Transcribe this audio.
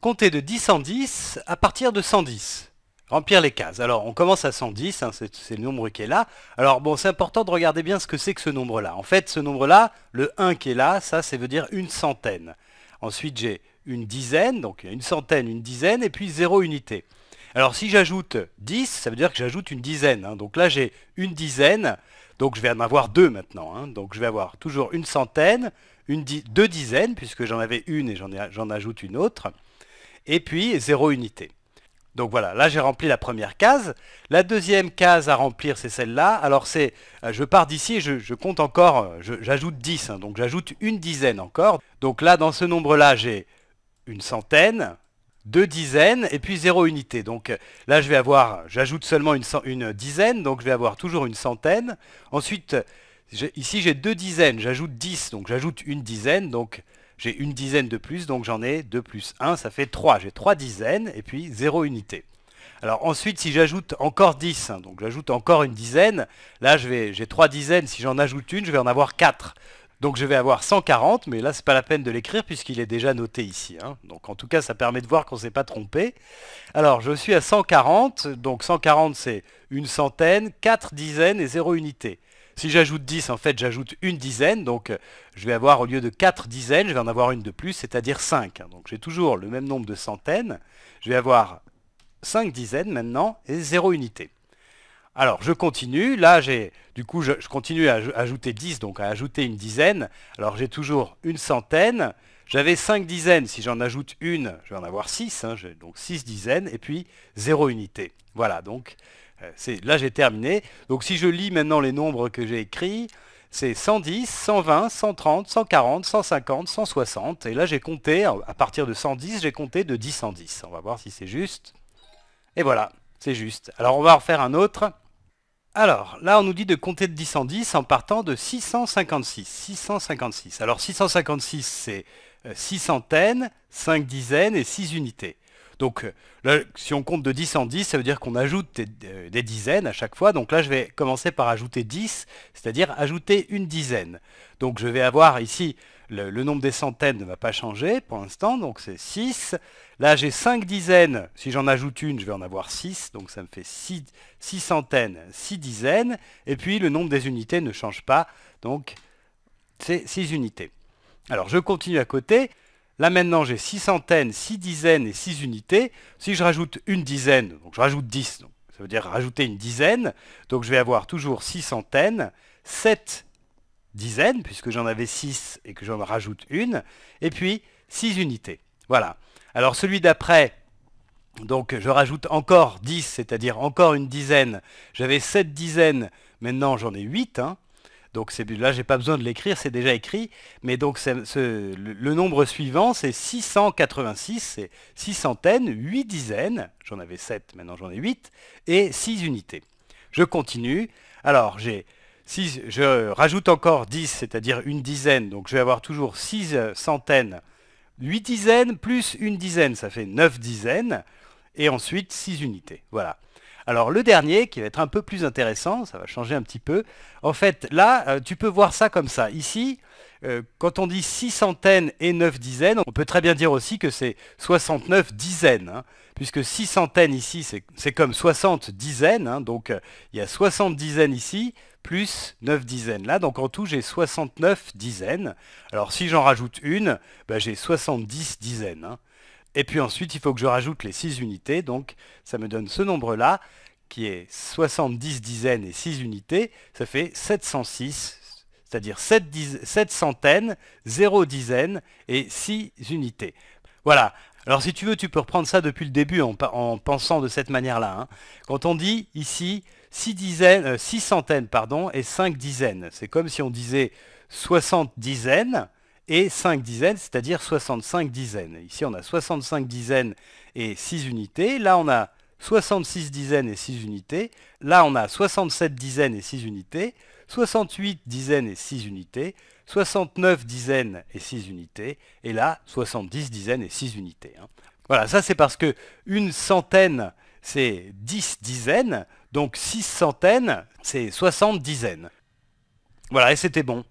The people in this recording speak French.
Compter de 10 en 10 à partir de 110. Remplir les cases. Alors, on commence à 110, hein, c'est le nombre qui est là. Alors, bon, c'est important de regarder bien ce que c'est que ce nombre-là. En fait, ce nombre-là, le 1 qui est là, ça, ça veut dire une centaine. Ensuite, j'ai une dizaine, donc une centaine, une dizaine, et puis 0 unité. Alors, si j'ajoute 10, ça veut dire que j'ajoute une dizaine. Hein. Donc là, j'ai une dizaine, donc je vais en avoir deux maintenant. Hein. Donc je vais avoir toujours une centaine, une deux dizaines, puisque j'en avais une et j'en ajoute une autre et puis 0 unité. Donc voilà, là j'ai rempli la première case. La deuxième case à remplir, c'est celle-là. Alors c'est, euh, je pars d'ici je, compte encore, euh, j'ajoute 10, hein, donc j'ajoute une dizaine encore. Donc là, dans ce nombre-là, j'ai une centaine, deux dizaines et puis zéro unité. Donc euh, là, je vais avoir, j'ajoute seulement une, une, dizaine, donc je vais avoir toujours une centaine. Ensuite, ici j'ai deux dizaines, j'ajoute 10, donc j'ajoute une dizaine, donc j'ai une dizaine de plus, donc j'en ai 2 plus 1, ça fait 3. J'ai 3 dizaines et puis 0 unité. Alors ensuite, si j'ajoute encore 10, hein, donc j'ajoute encore une dizaine, là j'ai 3 dizaines, si j'en ajoute une, je vais en avoir 4. Donc je vais avoir 140, mais là c'est pas la peine de l'écrire puisqu'il est déjà noté ici. Hein. Donc en tout cas ça permet de voir qu'on s'est pas trompé. Alors je suis à 140, donc 140 c'est une centaine, 4 dizaines et 0 unité. Si j'ajoute 10, en fait, j'ajoute une dizaine. Donc, euh, je vais avoir, au lieu de 4 dizaines, je vais en avoir une de plus, c'est-à-dire 5. Donc, j'ai toujours le même nombre de centaines. Je vais avoir 5 dizaines maintenant et 0 unité. Alors, je continue. Là, j'ai du coup, je, continue à ajouter 10, donc à ajouter une dizaine. Alors, j'ai toujours une centaine. J'avais 5 dizaines. Si j'en ajoute une, je vais en avoir 6. Hein. donc, 6 dizaines et puis 0 unité. Voilà, donc euh, là, j'ai terminé. Donc si je lis maintenant les nombres que j'ai écrits, c'est 110, 120, 130, 140, 150, 160. Et là, j'ai compté, à partir de 110, j'ai compté de 10 en 10. On va voir si c'est juste. Et voilà, c'est juste. Alors, on va en refaire un autre. Alors, là, on nous dit de compter de 10 en 10 en partant de 656. 656. Alors, 656, c'est 6 euh, centaines, 5 dizaines et 6 unités. Donc euh, là, si on compte de 10 en 10, ça veut dire qu'on ajoute des, dizaines à chaque fois. Donc là, je vais commencer par ajouter 10, c'est-à-dire ajouter une dizaine. Donc je vais avoir ici, le, nombre des centaines ne va pas changer pour l'instant, donc c'est 6. Là, j'ai 5 dizaines. Si j'en ajoute une, je vais en avoir 6, donc ça me fait 6 centaines, 6 dizaines. Et puis le nombre des unités ne change pas, donc c'est 6 unités. Alors je continue à côté. Là maintenant j'ai 6 centaines, 6 dizaines et 6 unités. Si je rajoute une dizaine, donc je rajoute 10, ça veut dire rajouter une dizaine. Donc je vais avoir toujours 6 centaines, 7 dizaines, puisque j'en avais 6 et que j'en rajoute une, et puis 6 unités. Voilà. Alors celui d'après, donc je rajoute encore 10, c'est-à-dire encore une dizaine. J'avais 7 dizaines, maintenant j'en ai 8. Donc là, j'ai pas besoin de l'écrire, c'est déjà écrit. Mais donc le, nombre suivant, c'est 686, c'est 6 centaines, 8 dizaines, j'en avais 7, maintenant j'en ai 8, et 6 unités. Je continue. Alors, j'ai je rajoute encore 10, c'est-à-dire une dizaine, donc je vais avoir toujours 6 euh, centaines, 8 dizaines plus une dizaine, ça fait 9 dizaines, et ensuite 6 unités. Voilà. Alors le dernier, qui va être un peu plus intéressant, ça va changer un petit peu. En fait, là, euh, tu peux voir ça comme ça. Ici, euh, quand on dit 6 centaines et 9 dizaines, on peut très bien dire aussi que c'est 69 dizaines, hein, puisque 6 centaines ici, c'est comme 60 dizaines, hein, donc euh, il y a 60 dizaines ici, plus 9 dizaines là, donc en tout j'ai 69 dizaines. Alors si j'en rajoute une, ben, j'ai 70 dizaines. Hein. Et puis ensuite, il faut que je rajoute les 6 unités, donc ça me donne ce nombre-là, qui est 70 dizaines et 6 unités, ça fait 706, c'est-à-dire 7, centaines, 0 dizaines et 6 unités. Voilà. Alors si tu veux, tu peux reprendre ça depuis le début en, pensant de cette manière-là. Hein. Quand on dit ici 6, 6 euh, centaines pardon, et 5 dizaines, c'est comme si on disait 60 dizaines, et 5 dizaines, c'est-à-dire 65 dizaines. Ici, on a 65 dizaines et 6 unités. Là, on a 66 dizaines et 6 unités. Là, on a 67 dizaines et 6 unités. 68 dizaines et 6 unités. 69 dizaines et 6 unités. Et là, 70 dizaines et 6 unités. Hein. Voilà, ça c'est parce que une centaine, c'est 10 dizaines. Donc 6 centaines, c'est 60 dizaines. Voilà, et c'était bon.